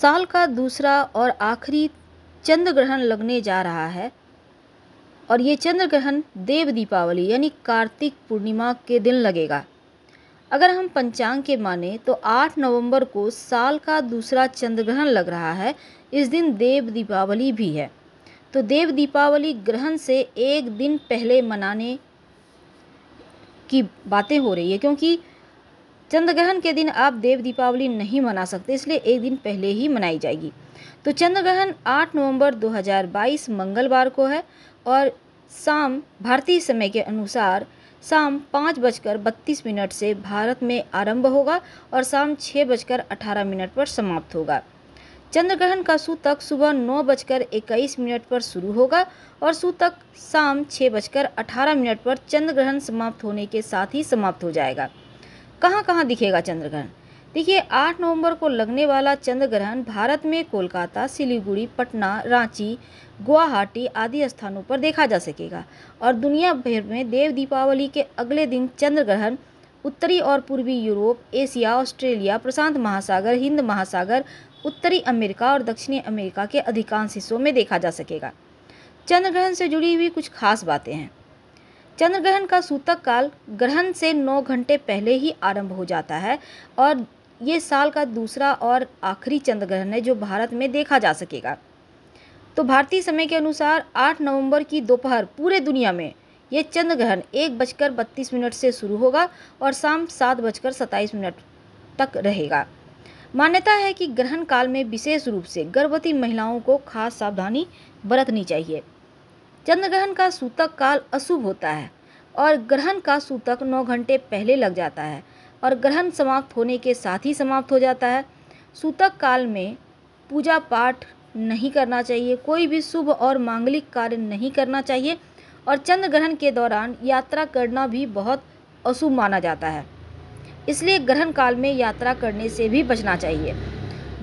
साल का दूसरा और आखिरी चंद्र ग्रहण लगने जा रहा है और ये चंद्र ग्रहण देव दीपावली यानी कार्तिक पूर्णिमा के दिन लगेगा अगर हम पंचांग के माने तो 8 नवंबर को साल का दूसरा चंद्र ग्रहण लग रहा है इस दिन देव दीपावली भी है तो देव दीपावली ग्रहण से एक दिन पहले मनाने की बातें हो रही है क्योंकि चंद्रग्रहण के दिन आप देव दीपावली नहीं मना सकते इसलिए एक दिन पहले ही मनाई जाएगी तो चंद्रग्रहण 8 नवंबर 2022 मंगलवार को है और शाम भारतीय समय के अनुसार शाम पाँच बजकर बत्तीस मिनट से भारत में आरंभ होगा और शाम छः बजकर अठारह मिनट पर समाप्त होगा चंद्रग्रहण का सूतक सुबह नौ बजकर इक्कीस मिनट पर शुरू होगा और सूतक शाम छः बजकर अठारह मिनट पर चंद्रग्रहण समाप्त होने के साथ ही समाप्त हो जाएगा कहाँ कहाँ दिखेगा चंद्र ग्रहण देखिए 8 नवंबर को लगने वाला चंद्र ग्रहण भारत में कोलकाता सिलीगुड़ी पटना रांची गुवाहाटी आदि स्थानों पर देखा जा सकेगा और दुनिया भर में देव दीपावली के अगले दिन चंद्र ग्रहण उत्तरी और पूर्वी यूरोप एशिया ऑस्ट्रेलिया प्रशांत महासागर हिंद महासागर उत्तरी अमेरिका और दक्षिणी अमेरिका के अधिकांश हिस्सों में देखा जा सकेगा चंद्र ग्रहण से जुड़ी हुई कुछ खास बातें हैं चंद्र ग्रहण का सूतक काल ग्रहण से नौ घंटे पहले ही आरंभ हो जाता है और ये साल का दूसरा और आखिरी चंद्र ग्रहण है जो भारत में देखा जा सकेगा तो भारतीय समय के अनुसार 8 नवंबर की दोपहर पूरे दुनिया में यह चंद्र ग्रहण एक बजकर बत्तीस मिनट से शुरू होगा और शाम सात बजकर सत्ताईस मिनट तक रहेगा मान्यता है कि ग्रहण काल में विशेष रूप से गर्भवती महिलाओं को खास सावधानी बरतनी चाहिए चंद्र ग्रहण का सूतक काल अशुभ होता है और ग्रहण का सूतक नौ घंटे पहले लग जाता है और ग्रहण समाप्त होने के साथ ही समाप्त हो जाता है सूतक काल में पूजा पाठ नहीं करना चाहिए कोई भी शुभ और मांगलिक कार्य नहीं करना चाहिए और चंद्र ग्रहण के दौरान यात्रा करना भी बहुत अशुभ माना जाता है इसलिए ग्रहण काल में यात्रा करने से भी बचना चाहिए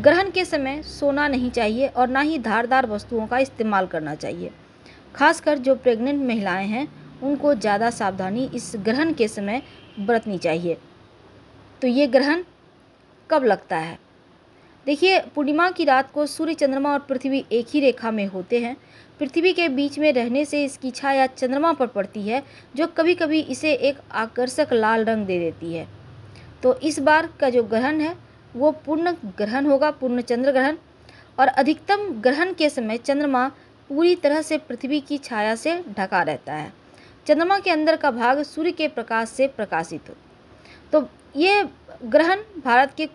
ग्रहण के समय सोना नहीं चाहिए और ना ही धारदार वस्तुओं का इस्तेमाल करना चाहिए खासकर जो प्रेग्नेंट महिलाएं हैं उनको ज़्यादा सावधानी इस ग्रहण के समय बरतनी चाहिए तो ये ग्रहण कब लगता है देखिए पूर्णिमा की रात को सूर्य चंद्रमा और पृथ्वी एक ही रेखा में होते हैं पृथ्वी के बीच में रहने से इसकी छाया चंद्रमा पर पड़ती है जो कभी कभी इसे एक आकर्षक लाल रंग दे देती है तो इस बार का जो ग्रहण है वो पूर्ण ग्रहण होगा पूर्ण चंद्र ग्रहण और अधिकतम ग्रहण के समय चंद्रमा पूरी तरह से पृथ्वी की छाया से ढका रहता है चंद्रमा के अंदर का भाग सूर्य के प्रकाश से प्रकाशित हो तो ये ग्रहण भारत के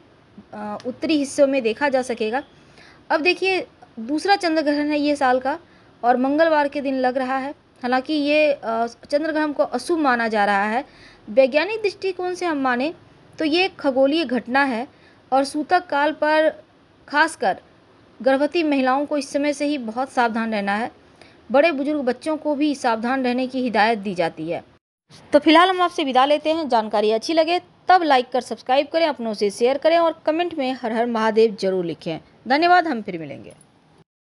उत्तरी हिस्सों में देखा जा सकेगा अब देखिए दूसरा चंद्र ग्रहण है ये साल का और मंगलवार के दिन लग रहा है हालांकि ये चंद्र ग्रहण को अशुभ माना जा रहा है वैज्ञानिक दृष्टिकोण से हम माने तो ये खगोलीय घटना है और सूतक काल पर खासकर गर्भवती महिलाओं को इस समय से ही बहुत सावधान रहना है बड़े बुजुर्ग बच्चों को भी सावधान रहने की हिदायत दी जाती है तो फिलहाल हम आपसे विदा लेते हैं जानकारी अच्छी लगे तब लाइक कर सब्सक्राइब करें अपनों से शेयर करें और कमेंट में हर हर महादेव जरूर लिखें धन्यवाद हम फिर मिलेंगे